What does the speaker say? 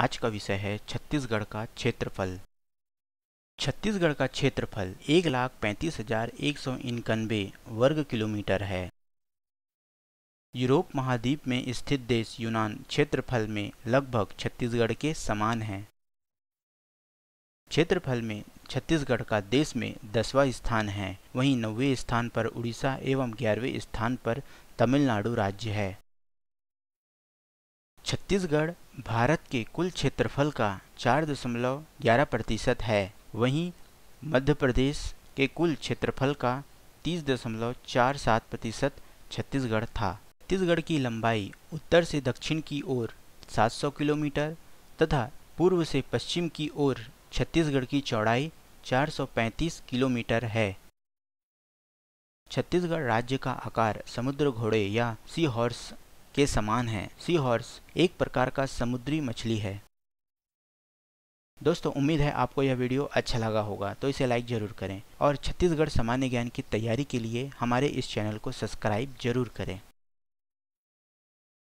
आज का विषय है छत्तीसगढ़ का क्षेत्रफल छत्तीसगढ़ का क्षेत्रफल एक लाख पैंतीस हजार एक सौ इक्यानबे वर्ग किलोमीटर है यूरोप महाद्वीप में स्थित देश यूनान क्षेत्रफल में लगभग छत्तीसगढ़ के समान है क्षेत्रफल में छत्तीसगढ़ का देश में दसवां स्थान है वहीं नौवे स्थान पर उड़ीसा एवं ग्यारहवें स्थान पर तमिलनाडु राज्य है छत्तीसगढ़ भारत के कुल क्षेत्रफल का चार दशमलव ग्यारह प्रतिशत है वहीं मध्य प्रदेश के कुल क्षेत्रफल का तीस दशमलव चार सात प्रतिशत छत्तीसगढ़ था छत्तीसगढ़ की लंबाई उत्तर से दक्षिण की ओर 700 किलोमीटर तथा पूर्व से पश्चिम की ओर छत्तीसगढ़ की चौड़ाई 435 किलोमीटर है छत्तीसगढ़ राज्य का आकार समुद्र घोड़े या सी हॉर्स के समान है सी हॉर्स एक प्रकार का समुद्री मछली है दोस्तों उम्मीद है आपको यह वीडियो अच्छा लगा होगा तो इसे लाइक ज़रूर करें और छत्तीसगढ़ सामान्य ज्ञान की तैयारी के लिए हमारे इस चैनल को सब्सक्राइब जरूर करें